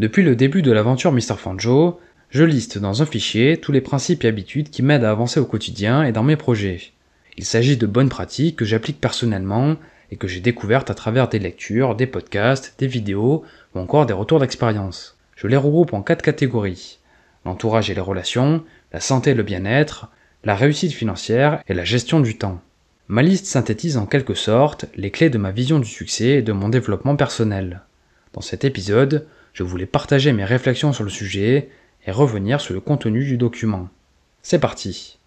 Depuis le début de l'aventure Mr. Fanjo, je liste dans un fichier tous les principes et habitudes qui m'aident à avancer au quotidien et dans mes projets. Il s'agit de bonnes pratiques que j'applique personnellement et que j'ai découvertes à travers des lectures, des podcasts, des vidéos ou encore des retours d'expérience. Je les regroupe en quatre catégories. L'entourage et les relations, la santé et le bien-être, la réussite financière et la gestion du temps. Ma liste synthétise en quelque sorte les clés de ma vision du succès et de mon développement personnel. Dans cet épisode, je voulais partager mes réflexions sur le sujet et revenir sur le contenu du document. C'est parti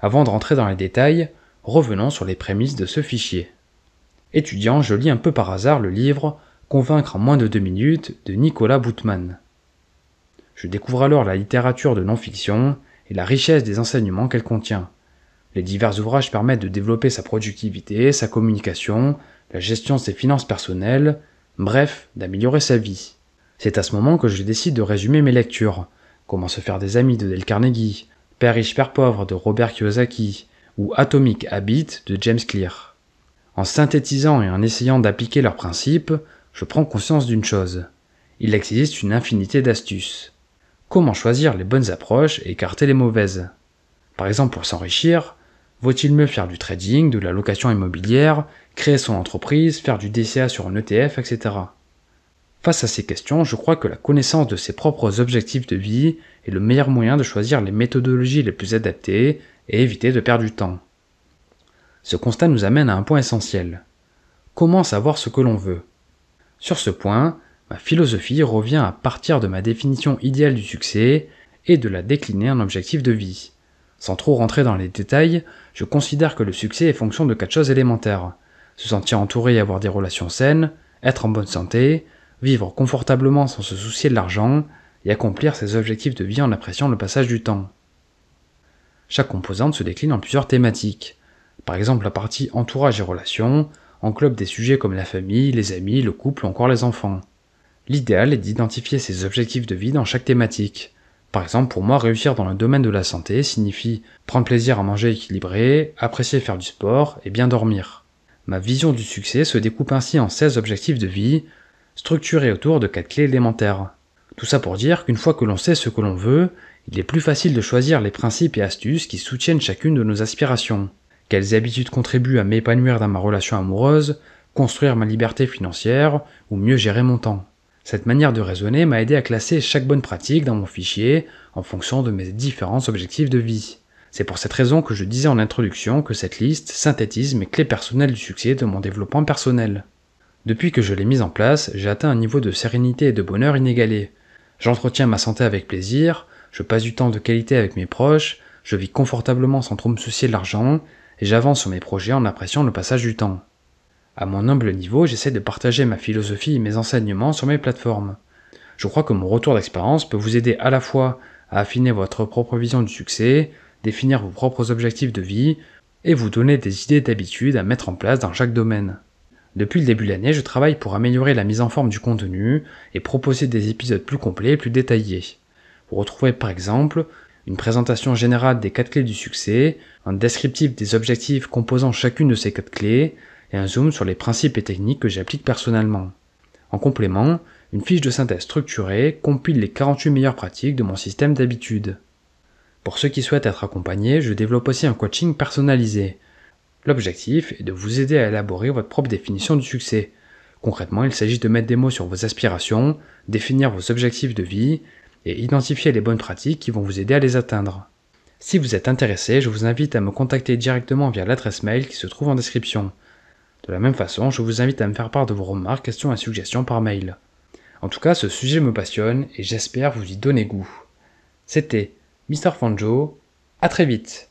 Avant de rentrer dans les détails, revenons sur les prémices de ce fichier. Étudiant, je lis un peu par hasard le livre Convaincre en moins de deux minutes de Nicolas Boutman. Je découvre alors la littérature de non-fiction et la richesse des enseignements qu'elle contient, les divers ouvrages permettent de développer sa productivité, sa communication, la gestion de ses finances personnelles, bref, d'améliorer sa vie. C'est à ce moment que je décide de résumer mes lectures. Comment se faire des amis de Del Carnegie, Père riche, père pauvre de Robert Kiyosaki, ou Atomic Habit de James Clear. En synthétisant et en essayant d'appliquer leurs principes, je prends conscience d'une chose. Il existe une infinité d'astuces. Comment choisir les bonnes approches et écarter les mauvaises Par exemple, pour s'enrichir, Vaut-il mieux faire du trading, de la location immobilière, créer son entreprise, faire du DCA sur un ETF, etc. Face à ces questions, je crois que la connaissance de ses propres objectifs de vie est le meilleur moyen de choisir les méthodologies les plus adaptées et éviter de perdre du temps. Ce constat nous amène à un point essentiel. Comment savoir ce que l'on veut Sur ce point, ma philosophie revient à partir de ma définition idéale du succès et de la décliner en objectif de vie. Sans trop rentrer dans les détails, je considère que le succès est fonction de quatre choses élémentaires. Se sentir entouré et avoir des relations saines, être en bonne santé, vivre confortablement sans se soucier de l'argent, et accomplir ses objectifs de vie en appréciant le passage du temps. Chaque composante se décline en plusieurs thématiques. Par exemple, la partie entourage et relations englobe des sujets comme la famille, les amis, le couple ou encore les enfants. L'idéal est d'identifier ses objectifs de vie dans chaque thématique. Par exemple, pour moi, réussir dans le domaine de la santé signifie prendre plaisir à manger équilibré, apprécier faire du sport et bien dormir. Ma vision du succès se découpe ainsi en 16 objectifs de vie, structurés autour de 4 clés élémentaires. Tout ça pour dire qu'une fois que l'on sait ce que l'on veut, il est plus facile de choisir les principes et astuces qui soutiennent chacune de nos aspirations. Quelles habitudes contribuent à m'épanouir dans ma relation amoureuse, construire ma liberté financière ou mieux gérer mon temps. Cette manière de raisonner m'a aidé à classer chaque bonne pratique dans mon fichier en fonction de mes différents objectifs de vie. C'est pour cette raison que je disais en introduction que cette liste synthétise mes clés personnelles du succès de mon développement personnel. Depuis que je l'ai mise en place, j'ai atteint un niveau de sérénité et de bonheur inégalé. J'entretiens ma santé avec plaisir, je passe du temps de qualité avec mes proches, je vis confortablement sans trop me soucier de l'argent, et j'avance sur mes projets en appréciant le passage du temps. À mon humble niveau, j'essaie de partager ma philosophie et mes enseignements sur mes plateformes. Je crois que mon retour d'expérience peut vous aider à la fois à affiner votre propre vision du succès, définir vos propres objectifs de vie et vous donner des idées d'habitude à mettre en place dans chaque domaine. Depuis le début de l'année, je travaille pour améliorer la mise en forme du contenu et proposer des épisodes plus complets et plus détaillés. Vous retrouvez par exemple une présentation générale des 4 clés du succès, un descriptif des objectifs composant chacune de ces 4 clés, et un zoom sur les principes et techniques que j'applique personnellement. En complément, une fiche de synthèse structurée compile les 48 meilleures pratiques de mon système d'habitude. Pour ceux qui souhaitent être accompagnés, je développe aussi un coaching personnalisé. L'objectif est de vous aider à élaborer votre propre définition du succès. Concrètement, il s'agit de mettre des mots sur vos aspirations, définir vos objectifs de vie et identifier les bonnes pratiques qui vont vous aider à les atteindre. Si vous êtes intéressé, je vous invite à me contacter directement via l'adresse mail qui se trouve en description. De la même façon, je vous invite à me faire part de vos remarques, questions et suggestions par mail. En tout cas, ce sujet me passionne et j'espère vous y donner goût. C'était Mr Fanjo, à très vite